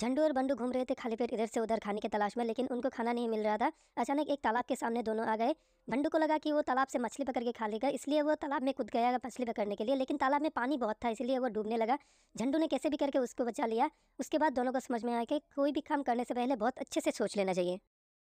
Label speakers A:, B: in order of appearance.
A: झंडू और बंडू घूम रहे थे खाली पेट इधर से उधर खाने की तलाश में लेकिन उनको खाना नहीं मिल रहा था अचानक एक तालाब के सामने दोनों आ गए भंडू को लगा कि वो तालाब से मछली पकड़ के खा लेगा इसलिए वो तालाब में कूद गया मछली पकड़ने के लिए लेकिन तालाब में पानी बहुत था इसलिए वो डूबने लगा झंडू ने कैसे भी करके उसको बचा लिया उसके बाद दोनों को समझ में आया कि कोई भी काम करने से पहले बहुत अच्छे से सोच लेना चाहिए